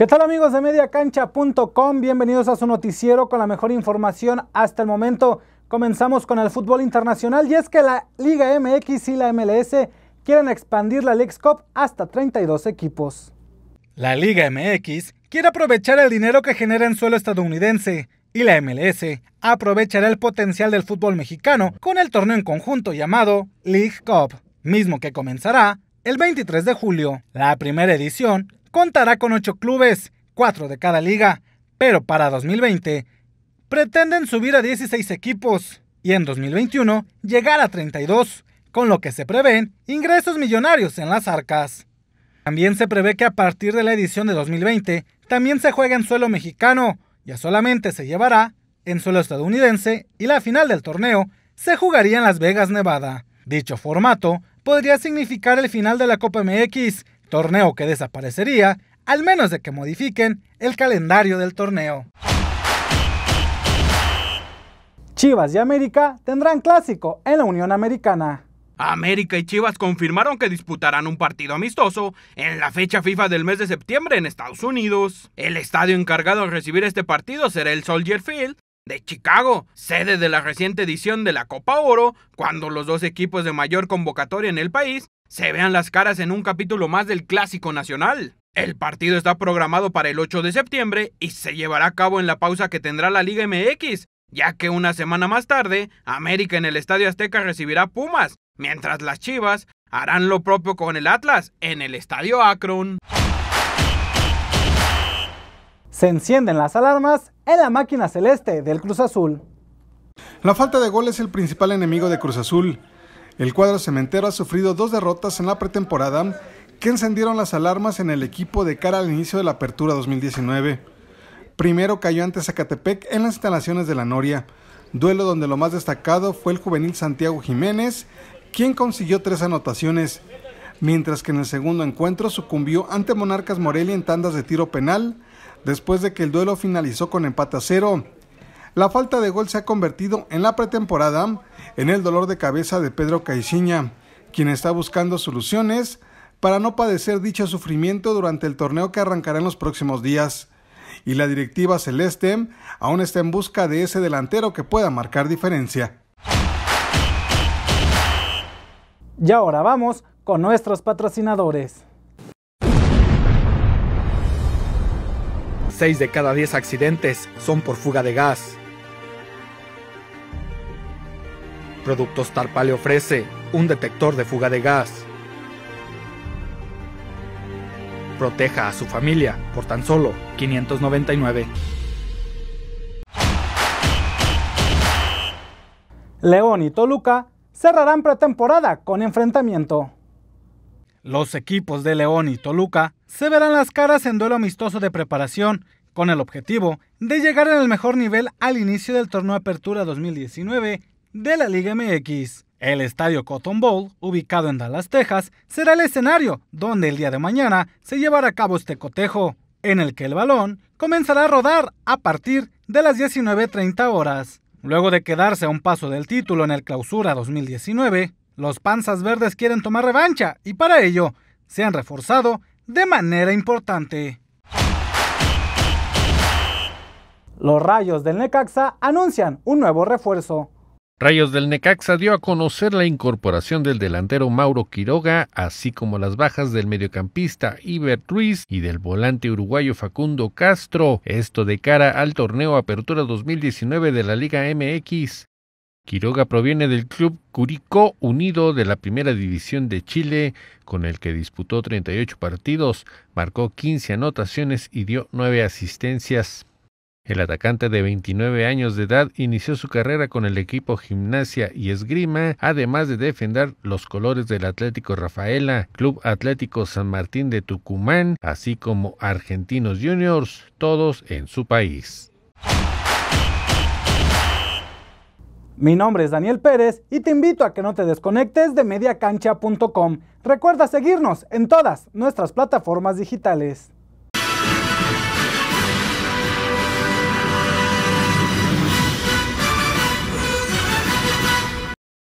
¿Qué tal amigos de mediacancha.com? Bienvenidos a su noticiero con la mejor información hasta el momento. Comenzamos con el fútbol internacional y es que la Liga MX y la MLS quieren expandir la League Cup hasta 32 equipos. La Liga MX quiere aprovechar el dinero que genera en suelo estadounidense y la MLS aprovechará el potencial del fútbol mexicano con el torneo en conjunto llamado League Cup, mismo que comenzará el 23 de julio. La primera edición contará con ocho clubes, cuatro de cada liga, pero para 2020 pretenden subir a 16 equipos y en 2021 llegar a 32, con lo que se prevén ingresos millonarios en las arcas. También se prevé que a partir de la edición de 2020 también se juegue en suelo mexicano, ya solamente se llevará en suelo estadounidense y la final del torneo se jugaría en Las Vegas, Nevada. Dicho formato podría significar el final de la Copa MX, torneo que desaparecería al menos de que modifiquen el calendario del torneo. Chivas y América tendrán clásico en la Unión Americana. América y Chivas confirmaron que disputarán un partido amistoso en la fecha FIFA del mes de septiembre en Estados Unidos. El estadio encargado de recibir este partido será el Soldier Field de Chicago, sede de la reciente edición de la Copa Oro, cuando los dos equipos de mayor convocatoria en el país se vean las caras en un capítulo más del Clásico Nacional. El partido está programado para el 8 de septiembre y se llevará a cabo en la pausa que tendrá la Liga MX, ya que una semana más tarde, América en el Estadio Azteca recibirá Pumas, mientras las Chivas harán lo propio con el Atlas en el Estadio Akron. Se encienden las alarmas en la máquina celeste del Cruz Azul. La falta de gol es el principal enemigo de Cruz Azul. El cuadro cementero ha sufrido dos derrotas en la pretemporada que encendieron las alarmas en el equipo de cara al inicio de la Apertura 2019. Primero cayó ante Zacatepec en las instalaciones de la Noria, duelo donde lo más destacado fue el juvenil Santiago Jiménez, quien consiguió tres anotaciones, mientras que en el segundo encuentro sucumbió ante Monarcas Morelia en tandas de tiro penal, después de que el duelo finalizó con empate a cero la falta de gol se ha convertido en la pretemporada en el dolor de cabeza de Pedro Caixinha, quien está buscando soluciones para no padecer dicho sufrimiento durante el torneo que arrancará en los próximos días. Y la directiva celeste aún está en busca de ese delantero que pueda marcar diferencia. Y ahora vamos con nuestros patrocinadores. 6 de cada 10 accidentes son por fuga de gas. Productos Tarpa le ofrece un detector de fuga de gas. Proteja a su familia por tan solo 599. León y Toluca cerrarán pretemporada con enfrentamiento. Los equipos de León y Toluca se verán las caras en duelo amistoso de preparación con el objetivo de llegar en el mejor nivel al inicio del torneo Apertura 2019 de la Liga MX. El estadio Cotton Bowl, ubicado en Dallas, Texas, será el escenario donde el día de mañana se llevará a cabo este cotejo, en el que el balón comenzará a rodar a partir de las 19.30 horas. Luego de quedarse a un paso del título en el Clausura 2019, los Panzas Verdes quieren tomar revancha y para ello se han reforzado de manera importante. Los Rayos del Necaxa anuncian un nuevo refuerzo. Rayos del Necaxa dio a conocer la incorporación del delantero Mauro Quiroga, así como las bajas del mediocampista Ibert Ruiz y del volante uruguayo Facundo Castro, esto de cara al torneo Apertura 2019 de la Liga MX. Quiroga proviene del club Curicó Unido de la Primera División de Chile, con el que disputó 38 partidos, marcó 15 anotaciones y dio 9 asistencias. El atacante de 29 años de edad inició su carrera con el equipo Gimnasia y Esgrima, además de defender los colores del Atlético Rafaela, Club Atlético San Martín de Tucumán, así como Argentinos Juniors, todos en su país. Mi nombre es Daniel Pérez y te invito a que no te desconectes de mediacancha.com. Recuerda seguirnos en todas nuestras plataformas digitales.